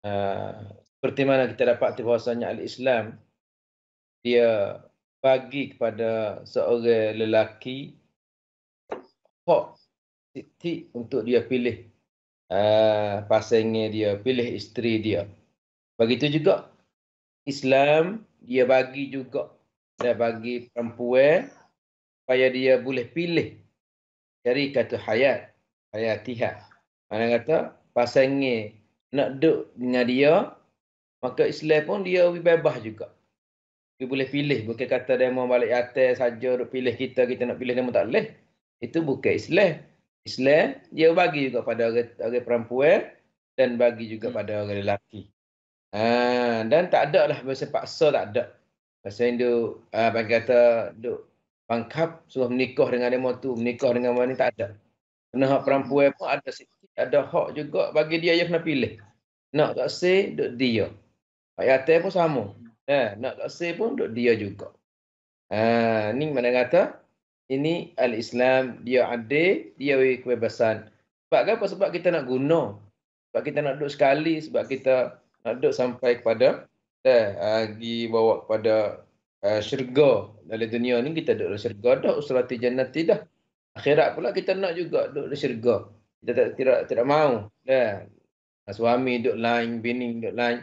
Ah, seperti mana kita dapat tahu bahasanya al-Islam dia bagi kepada seorang lelaki hak titik untuk dia pilih uh, ah, pasangan dia, pilih isteri dia. Begitu juga Islam dia bagi juga dia bagi perempuan supaya dia boleh pilih dari kata hayat, hayatiha. Mana kata pasangnya nak duduk dengan dia, maka Islam pun dia bebas juga. Dia boleh pilih. Bukan kata dia mau balik atas saja, duduk pilih kita, kita nak pilih dia mau tak boleh. Itu bukan Islam. Islam, dia bagi juga pada orang, orang perempuan dan bagi juga hmm. pada orang lelaki. Ha, dan tak ada lah bahasa paksa, tak ada. Bahasa Hindu, uh, bagi kata, duduk pangkap, suruh menikah dengan dia mau tu, menikah dengan wanita, tak ada. Kena perempuan pun ada sikap ada hak juga bagi dia yang kena pilih. Nak tak say, duduk dia. Pak Yatir pun sama. Eh, nak tak say pun duduk dia juga. Ha, ni mana kata? Ini Al-Islam, dia ada, dia beri kebebasan. Sebab apa? Sebab kita nak guna. Sebab kita nak duduk sekali, sebab kita nak duduk sampai kepada eh, lagi bawa kepada uh, syurga dalam dunia ni kita duduk syurga dah usrati jannati dah akhirat pula kita nak juga duduk syurga kita tak tidak tidak mau dah ya. suami duduk lain bini duduk lain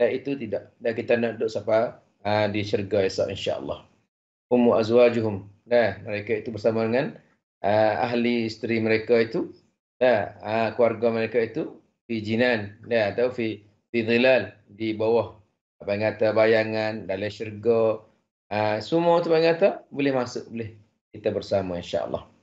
dan itu tidak dan kita nak duduk siapa ha, ah, di syurga esok insyaallah ummu azwajuhum dah ya. mereka itu bersama dengan uh, ahli isteri mereka itu dah ya. uh, keluarga mereka itu fi jinan dah ya. atau fi fi zilal di bawah apa yang kata bayangan dalam syurga uh, semua tu bayangan kata boleh masuk boleh kita bersama Insya Allah.